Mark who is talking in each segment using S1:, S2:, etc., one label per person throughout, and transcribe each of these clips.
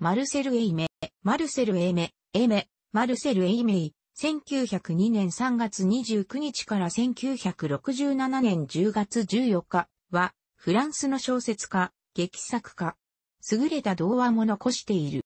S1: マルセル・エイメ、マルセル・エイメ、エメ、マルセル・エイメイ、1902年3月29日から1967年10月14日は、フランスの小説家、劇作家、優れた童話も残している。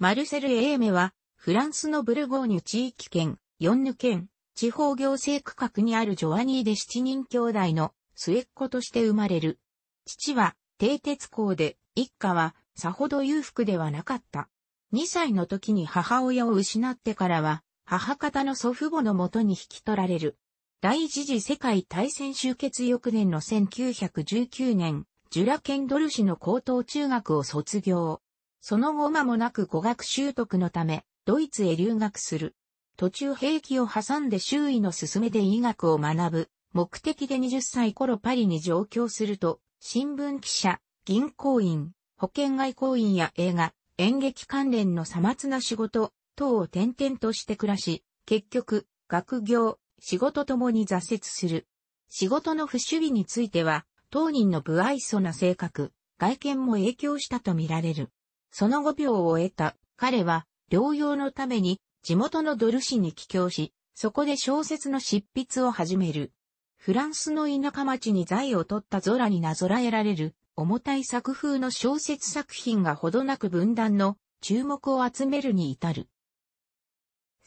S1: マルセル・エイメは、フランスのブルゴーニュ地域圏、ヨンヌ県、地方行政区画にあるジョアニーで七人兄弟の末っ子として生まれる。父は、蹄鉄工で、一家は、さほど裕福ではなかった。2歳の時に母親を失ってからは、母方の祖父母のもとに引き取られる。第一次世界大戦終結翌年の1919年、ジュラ・ケンドル氏の高等中学を卒業。その後間もなく語学習得のため、ドイツへ留学する。途中兵器を挟んで周囲の勧めで医学を学ぶ。目的で20歳頃パリに上京すると、新聞記者、銀行員、保険外交員や映画、演劇関連のさまつな仕事等を転々として暮らし、結局、学業、仕事ともに挫折する。仕事の不守備については、当人の不愛想な性格、外見も影響したとみられる。その後病を終えた彼は、療養のために地元のドル市に帰郷し、そこで小説の執筆を始める。フランスの田舎町に財を取ったゾラになぞらえられる重たい作風の小説作品がほどなく分断の注目を集めるに至る。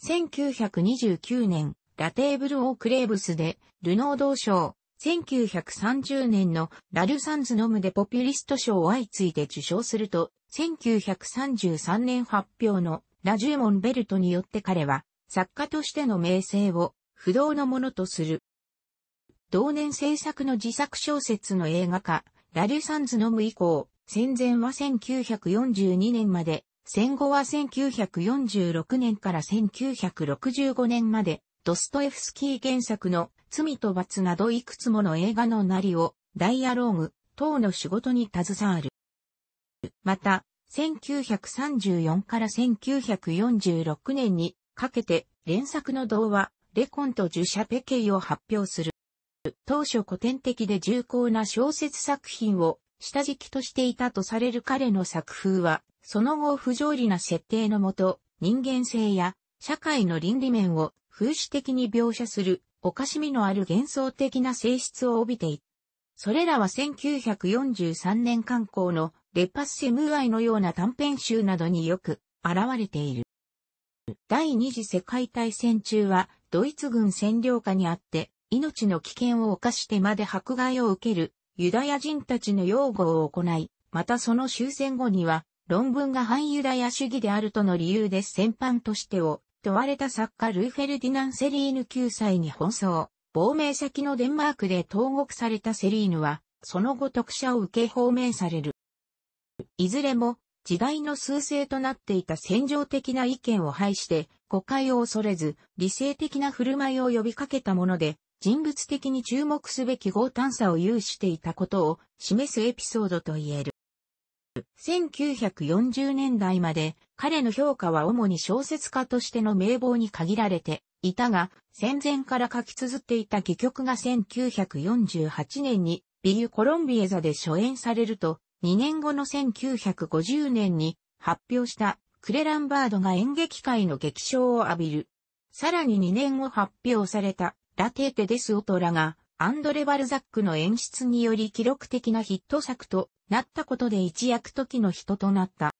S1: 1929年、ラテーブル・オー・クレーブスで、ルノー同賞、1930年のラルサンズ・ノムでポピュリスト賞を相次いで受賞すると、1933年発表のラジューモン・ベルトによって彼は、作家としての名声を不動のものとする。同年制作の自作小説の映画化、ラルュサンズノム以降、戦前は1942年まで、戦後は1946年から1965年まで、ドストエフスキー原作の罪と罰などいくつもの映画のなりを、ダイアローグ、等の仕事に携わる。また、1934から1946年にかけて連作の童話、レコンとジュシャペケイを発表する。当初古典的で重厚な小説作品を下敷きとしていたとされる彼の作風は、その後不条理な設定のもと、人間性や社会の倫理面を風刺的に描写する、おかしみのある幻想的な性質を帯びていた。それらは1943年刊行のレパッセムーアイのような短編集などによく現れている。第二次世界大戦中はドイツ軍占領下にあって命の危険を冒してまで迫害を受けるユダヤ人たちの擁護を行い、またその終戦後には論文が反ユダヤ主義であるとの理由で戦犯としてを問われた作家ルーフェルディナン・セリーヌ9歳に奔走。亡命先のデンマークで投獄されたセリーヌは、その後特赦を受け放免される。いずれも、時代の趨勢となっていた戦場的な意見を排して、誤解を恐れず、理性的な振る舞いを呼びかけたもので、人物的に注目すべき豪胆さを有していたことを示すエピソードと言える。1940年代まで彼の評価は主に小説家としての名簿に限られていたが、戦前から書き綴っていた戯曲が1948年にビリュー・コロンビエ座で初演されると、2年後の1950年に発表したクレランバードが演劇界の激賞を浴びる。さらに2年後発表されたラテーテデスオトラが、アンドレ・バルザックの演出により記録的なヒット作となったことで一躍時の人となった。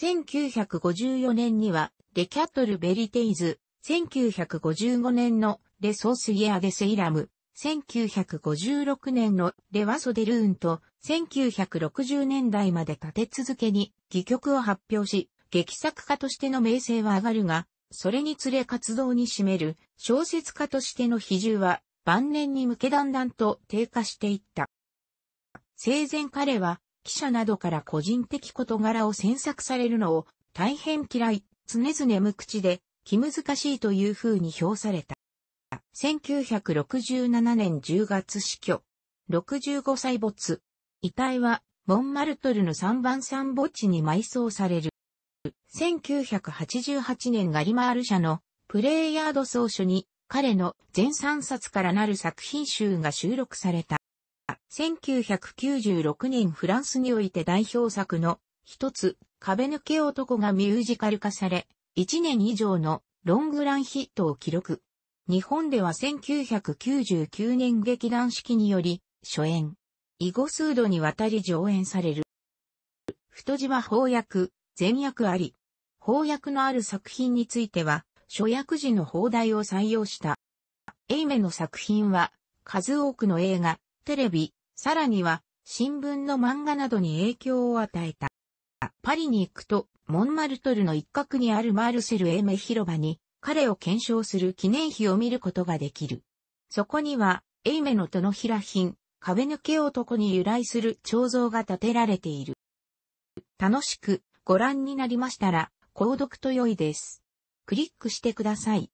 S1: 1954年には、レキャトル・ベリテイズ、1955年のレソース・イエア・デ・セイラム、1956年のレワソ・デルーンと、1960年代まで立て続けに戯曲を発表し、劇作家としての名声は上がるが、それにつれ活動に占める小説家としての比重は晩年に向けだんだんと低下していった。生前彼は記者などから個人的事柄を詮索されるのを大変嫌い、常々無口で気難しいという風に評された。1967年10月死去。65歳没。遺体はモンマルトルの三番三墓地に埋葬される。1988年ガリマール社のプレイヤード総書に彼の全3冊からなる作品集が収録された。1996年フランスにおいて代表作の一つ、壁抜け男がミュージカル化され、1年以上のロングランヒットを記録。日本では1999年劇団式により、初演。以後数度にわたり上演される。太字は翻訳、前役あり。翻訳のある作品については、初役時の放題を採用した。エイメの作品は、数多くの映画、テレビ、さらには、新聞の漫画などに影響を与えた。パリに行くと、モンマルトルの一角にあるマルセル・エイメ広場に、彼を検証する記念碑を見ることができる。そこには、エイメの手のひら品、壁抜け男に由来する彫像が建てられている。楽しくご覧になりましたら、購読と良いです。クリックしてください。